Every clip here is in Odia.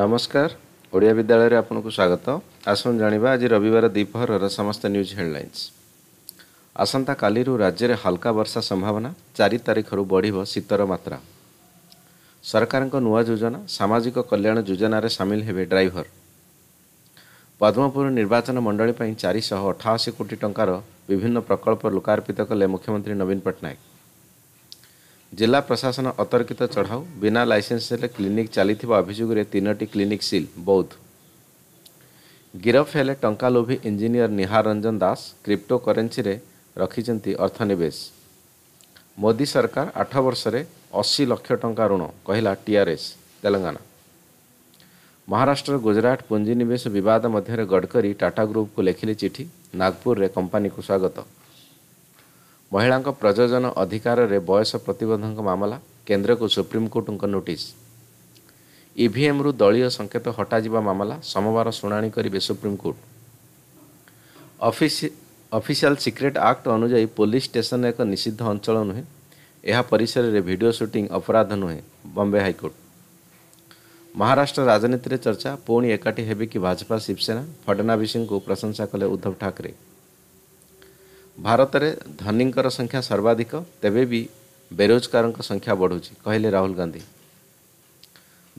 ନମସ୍କାର ଓଡ଼ିଆ ବିଦ୍ୟାଳୟରେ ଆପଣଙ୍କୁ ସ୍ୱାଗତ ଆସନ୍ତୁ ଜାଣିବା ଆଜି ରବିବାର ଦ୍ୱିପହରର ସମସ୍ତ ନ୍ୟୁଜ୍ ହେଡ଼ଲାଇନ୍ସ ଆସନ୍ତାକାଲିରୁ ରାଜ୍ୟରେ ହାଲକା ବର୍ଷା ସମ୍ଭାବନା ଚାରି ତାରିଖରୁ ବଢ଼ିବ ଶୀତର ମାତ୍ରା ସରକାରଙ୍କ ନୂଆ ଯୋଜନା ସାମାଜିକ କଲ୍ୟାଣ ଯୋଜନାରେ ସାମିଲ ହେବେ ଡ୍ରାଇଭର ପଦ୍ମପୁର ନିର୍ବାଚନ ମଣ୍ଡଳୀ ପାଇଁ ଚାରିଶହ ଅଠାଅଶୀ କୋଟି ଟଙ୍କାର ବିଭିନ୍ନ ପ୍ରକଳ୍ପ ଲୋକାର୍ପିତ କଲେ ମୁଖ୍ୟମନ୍ତ୍ରୀ ନବୀନ ପଟ୍ଟନାୟକ ଜିଲ୍ଲା ପ୍ରଶାସନ ଅତର୍କିତ ଚଢ଼ାଉ ବିନା ଲାଇସେନ୍ସରେ କ୍ଲିନିକ୍ ଚାଲିଥିବା ଅଭିଯୋଗରେ ତିନୋଟି କ୍ଲିନିକ୍ ସିଲ୍ ବୌଦ୍ଧ ଗିରଫ ହେଲେ ଟଙ୍କା ଲୋଭି ଇଞ୍ଜିନିୟର ନିହାର ରଞ୍ଜନ ଦାସ କ୍ରିପ୍ଟୋ କରେନ୍ସିରେ ରଖିଛନ୍ତି ଅର୍ଥନିବେଶ ମୋଦି ସରକାର ଆଠ ବର୍ଷରେ ଅଶୀ ଲକ୍ଷ ଟଙ୍କା ଋଣ କହିଲା ଟିଆର୍ଏସ୍ ତେଲଙ୍ଗାନା ମହାରାଷ୍ଟ୍ର ଗୁଜରାଟ ପୁଞ୍ଜିନିବେଶ ବିବାଦ ମଧ୍ୟରେ ଗଡ଼କରୀ ଟାଟା ଗ୍ରୁପ୍କୁ ଲେଖିଲେ ଚିଠି ନାଗପୁରରେ କମ୍ପାନୀକୁ ସ୍ୱାଗତ ମହିଳାଙ୍କ ପ୍ରଯୋଜନ ଅଧିକାରରେ ବୟସ ପ୍ରତିବନ୍ଧକ ମାମଲା କେନ୍ଦ୍ରକୁ ସୁପ୍ରିମକୋର୍ଟଙ୍କ ନୋଟିସ୍ ଇଭିଏମ୍ରୁ ଦଳୀୟ ସଙ୍କେତ ହଟାଯିବା ମାମଲା ସୋମବାର ଶୁଣାଣି କରିବେ ସୁପ୍ରିମକୋର୍ଟ ଅଫିସିଆଲ ସିକ୍ରେଟ୍ ଆକ୍ଟ ଅନୁଯାୟୀ ପୋଲିସ ଷ୍ଟେସନ ଏକ ନିଷିଦ୍ଧ ଅଞ୍ଚଳ ନୁହେଁ ଏହା ପରିସରରେ ଭିଡ଼ିଓ ସୁଟିଂ ଅପରାଧ ନୁହେଁ ବମ୍ବେ ହାଇକୋର୍ଟ ମହାରାଷ୍ଟ୍ର ରାଜନୀତିରେ ଚର୍ଚ୍ଚା ପୁଣି ଏକାଠି ହେବେ କି ଭାଜପା ଶିବସେନା ଫଡ଼ନାଭିସିଙ୍କୁ ପ୍ରଶଂସା କଲେ ଉଦ୍ଧବ ଠାକରେ ଭାରତରେ ଧନୀଙ୍କର ସଂଖ୍ୟା ସର୍ବାଧିକ ତେବେ ବି ବେରୋଜଗାରଙ୍କ ସଂଖ୍ୟା ବଢ଼ୁଛି କହିଲେ ରାହୁଲ ଗାନ୍ଧୀ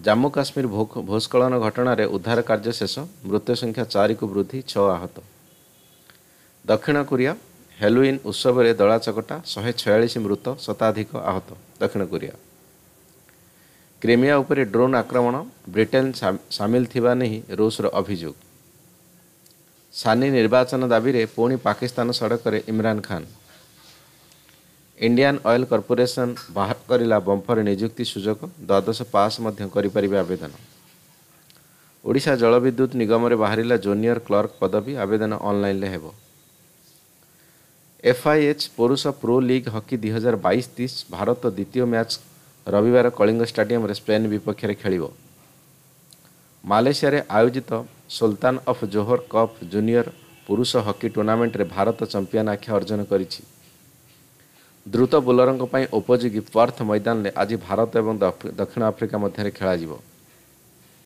ଜାମ୍ମୁ କାଶ୍ମୀର ଭୂସ୍ଖଳନ ଘଟଣାରେ ଉଦ୍ଧାର କାର୍ଯ୍ୟ ଶେଷ ମୃତ୍ୟୁ ସଂଖ୍ୟା ଚାରିକୁ ବୃଦ୍ଧି ଛଅ ଆହତ ଦକ୍ଷିଣ କୋରିଆ ହେଲୋଇନ୍ ଉତ୍ସବରେ ଦଳା ଚକଟା ଶହେ ଛୟାଳିଶ ମୃତ ଶତାଧିକ ଆହତ ଦକ୍ଷିଣ କୋରିଆ କ୍ରିମିଆ ଉପରେ ଡ୍ରୋନ୍ ଆକ୍ରମଣ ବ୍ରିଟେନ୍ ସାମିଲ ଥିବା ନେଇ ରୁଷର ଅଭିଯୋଗ ସାନି ନିର୍ବାଚନ ଦାବିରେ ପୁଣି ପାକିସ୍ତାନ ସଡ଼କରେ Imran Khan Indian oil corporation ବାହାର କରିଲା ବମ୍ଫର ନିଯୁକ୍ତି ସୁଯୋଗ ଦ୍ୱାଦଶ ପାସ୍ ମଧ୍ୟ କରିପାରିବେ ଆବେଦନ ଓଡ଼ିଶା ଜଳବିଦ୍ୟୁତ ନିଗମରେ ବାହାରିଲା ଜୁନିୟର କ୍ଲର୍କ ପଦବୀ ଆବେଦନ ଅନ୍ଲାଇନ୍ରେ ହେବ ଏଫ୍ଆଇଏଚ୍ ପୁରୁଷ ପ୍ରୋ ଲିଗ୍ ହକି ଦୁଇ ହଜାର ବାଇଶ ତିଶ ଭାରତ ଦ୍ୱିତୀୟ ମ୍ୟାଚ୍ ରବିବାର କଳିଙ୍ଗ ଷ୍ଟାଡିୟମ୍ରେ ସ୍ପେନ୍ ବିପକ୍ଷରେ ଖେଳିବ ମାଲେସିଆରେ ଆୟୋଜିତ Sultan of Johor cup junior ପୁରୁଷ ହକି ଟୁର୍ଣ୍ଣାମେଣ୍ଟରେ ଭାରତ ଚମ୍ପିଆନ୍ ଆଖ୍ୟା ଅର୍ଜନ କରିଛି ଦ୍ରୁତ ବୋଲରଙ୍କ ପାଇଁ ଉପଯୋଗୀ ପର୍ଥ ମଇଦାନରେ ଆଜି ଭାରତ ଏବଂ ଦକ୍ଷିଣ ଆଫ୍ରିକା ମଧ୍ୟରେ ଖେଳାଯିବ